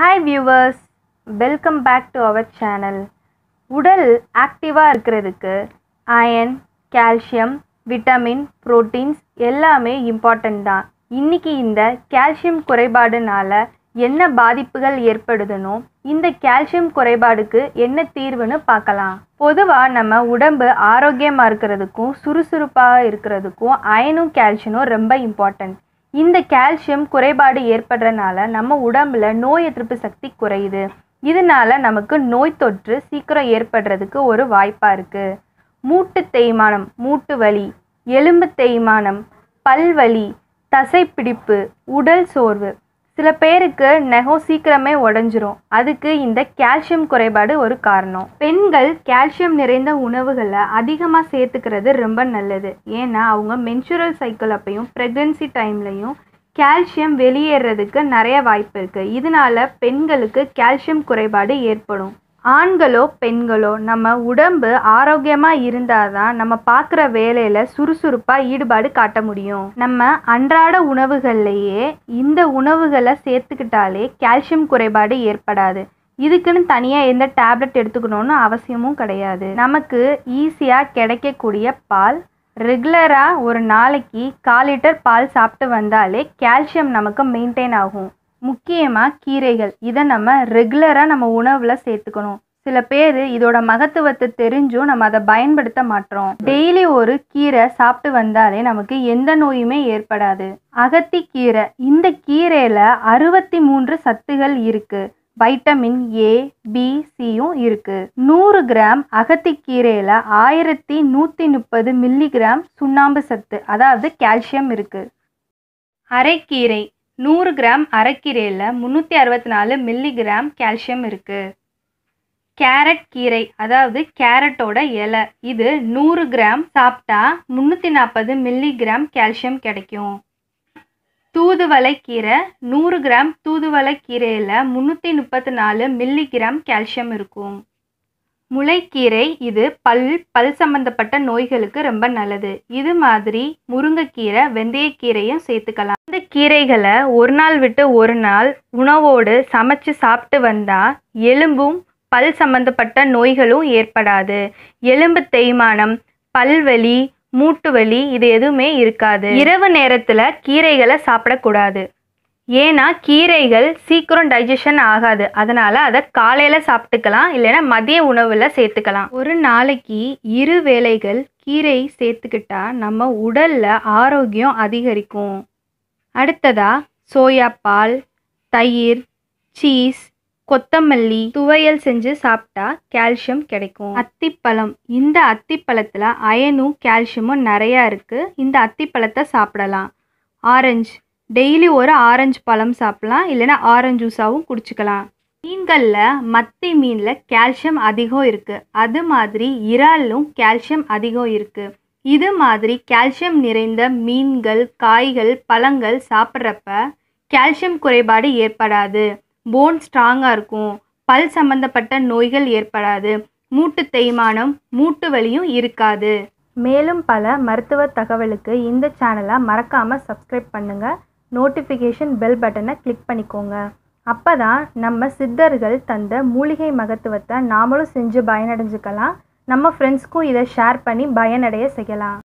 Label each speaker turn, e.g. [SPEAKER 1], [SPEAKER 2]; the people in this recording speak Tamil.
[SPEAKER 1] hi viewers welcome back to our channel உடல் ஆக்டிவாக இருக்கிறதுக்கு அயன் கால்சியம் விட்டமின் ப்ரோட்டீன்ஸ் எல்லாமே இம்பார்ட்டண்ட் தான் இன்றைக்கி இந்த கால்சியம் குறைபாடுனால என்ன பாதிப்புகள் ஏற்படுதுனோ இந்த கால்சியம் குறைபாடுக்கு என்ன தீர்வுன்னு பார்க்கலாம் பொதுவாக நம்ம உடம்பு ஆரோக்கியமாக இருக்கிறதுக்கும் சுறுசுறுப்பாக இருக்கிறதுக்கும் அயனும் கால்சியமும் ரொம்ப இம்பார்ட்டண்ட் இந்த கால்சியம் குறைபாடு ஏற்படுறதுனால நம்ம உடம்புல நோய் எதிர்ப்பு சக்தி குறையுது இதனால நமக்கு நோய் தொற்று சீக்கிரம் ஏற்படுறதுக்கு ஒரு வாய்ப்பாக இருக்குது மூட்டு தேய்மானம் மூட்டு வலி எலும்பு தேய்மானம் பல்வலி தசைப்பிடிப்பு உடல் சோர்வு சில பேருக்கு நெகம் சீக்கிரமே உடஞ்சிரும் அதுக்கு இந்த கால்சியம் குறைபாடு ஒரு காரணம் பெண்கள் கால்சியம் நிறைந்த உணவுகளை அதிகமாக சேர்த்துக்கிறது ரொம்ப நல்லது ஏன்னா அவங்க மென்சுரல் சைக்கிள் அப்பையும் ப்ரெக்னன்சி டைம்லையும் கால்சியம் வெளியேறதுக்கு நிறைய வாய்ப்பு இருக்குது இதனால பெண்களுக்கு கால்சியம் குறைபாடு ஏற்படும் ஆண்களோ பெண்களோ நம்ம உடம்பு ஆரோக்கியமாக இருந்தால் தான் நம்ம பார்க்குற வேலையில் சுறுசுறுப்பாக ஈடுபாடு காட்ட முடியும் நம்ம அன்றாட உணவுகள்லையே இந்த உணவுகளை சேர்த்துக்கிட்டாலே கால்சியம் குறைபாடு ஏற்படாது இதுக்குன்னு தனியாக எந்த டேப்லெட் எடுத்துக்கணும்னு அவசியமும் கிடையாது நமக்கு ஈஸியாக கிடைக்கக்கூடிய பால் ரெகுலராக ஒரு நாளைக்கு கால் லிட்டர் பால் சாப்பிட்டு வந்தாலே கால்சியம் நமக்கு மெயின்டைன் ஆகும் முக்கியமாக கீரைகள் இதை நம்ம ரெகுலராக நம்ம உணவில் சேர்த்துக்கணும் சில பேர் இதோட மகத்துவத்தை தெரிஞ்சும் நம்ம அதை பயன்படுத்த மாட்டோம் டெய்லி ஒரு கீரை சாப்பிட்டு வந்தாலே நமக்கு எந்த நோயுமே ஏற்படாது அகத்தி கீரை இந்த கீரையில அறுபத்தி மூன்று சத்துகள் இருக்கு வைட்டமின் ஏ பி சியும் இருக்கு நூறு கிராம் அகத்திக்கீரையில ஆயிரத்தி நூத்தி முப்பது மில்லிகிராம் சுண்ணாம்பு சத்து அதாவது கால்சியம் இருக்கு அரைக்கீரை நூறு கிராம் அரைக்கீரையில் முன்னூத்தி அறுபத்தி நாலு மில்லிகிராம் கால்சியம் இருக்குது கேரட் கீரை அதாவது கேரட்டோட இலை இது நூறு கிராம் சாப்பிட்டா முந்நூற்றி நாற்பது மில்லிகிராம் கால்சியம் கிடைக்கும் தூதுவளை கீரை நூறு கிராம் தூதுவளை கீரையில் முந்நூற்றி முப்பத்தி நாலு மில்லிகிராம் கால்சியம் இருக்கும் முளைக்கீரை இது பல் பல் சம்பந்தப்பட்ட நோய்களுக்கு ரொம்ப நல்லது இது மாதிரி முருங்கைக்கீரை வெந்தயக்கீரையும் சேர்த்துக்கலாம் இந்த கீரைகளை ஒரு நாள் விட்டு ஒரு நாள் உணவோடு சமைச்சு சாப்பிட்டு வந்தால் எலும்பும் பல் சம்பந்தப்பட்ட நோய்களும் ஏற்படாது எலும்பு தேய்மானம் பல்வலி மூட்டு வலி இது எதுவுமே இருக்காது இரவு நேரத்தில் கீரைகளை சாப்பிடக்கூடாது ஏன்னா கீரைகள் சீக்கிரம் டைஜஷன் ஆகாது அதனால் அதை காலையில் சாப்பிட்டுக்கலாம் இல்லைன்னா மதிய உணவில் சேர்த்துக்கலாம் ஒரு நாளைக்கு இரு வேளைகள் கீரை சேர்த்துக்கிட்டா நம்ம உடலில் ஆரோக்கியம் அதிகரிக்கும் அடுத்ததாக சோயா பால் தயிர் சீஸ் கொத்தமல்லி துவையல் செஞ்சு சாப்பிட்டா கால்சியம் கிடைக்கும் அத்திப்பழம் இந்த அத்திப்பழத்தில் அயனும் கால்சியமும் நிறையா இருக்குது இந்த அத்திப்பழத்தை சாப்பிடலாம் ஆரஞ்சு டெய்லி ஒரு ஆரஞ்சு பழம் சாப்பிடலாம் இல்லைன்னா ஆரஞ்சு ஜூஸாகவும் குடிச்சிக்கலாம் மீன்களில் மத்தி மீனில் கால்சியம் அதிகம் இருக்குது அது மாதிரி இறாலும் கால்சியம் அதிகம் இருக்குது இது மாதிரி கால்சியம் நிறைந்த மீன்கள் காய்கள் பழங்கள் சாப்பிட்றப்ப கால்சியம் குறைபாடு ஏற்படாது போன் ஸ்ட்ராங்காக இருக்கும் பல் சம்பந்தப்பட்ட நோய்கள் ஏற்படாது மூட்டு தேய்மானம் மூட்டு வலியும் இருக்காது மேலும் பல மருத்துவ தகவலுக்கு இந்த சேனலை மறக்காமல் சப்ஸ்கிரைப் பண்ணுங்கள் நோட்டிஃபிகேஷன் பெல் பட்டனை கிளிக் பண்ணிக்கோங்க அப்போ தான் நம்ம சித்தர்கள் தந்த மூலிகை மகத்துவத்தை நாமளும் செஞ்சு பயனடைஞ்சுக்கலாம் நம்ம ஃப்ரெண்ட்ஸ்க்கும் இதை ஷேர் பண்ணி பயனடைய செய்யலாம்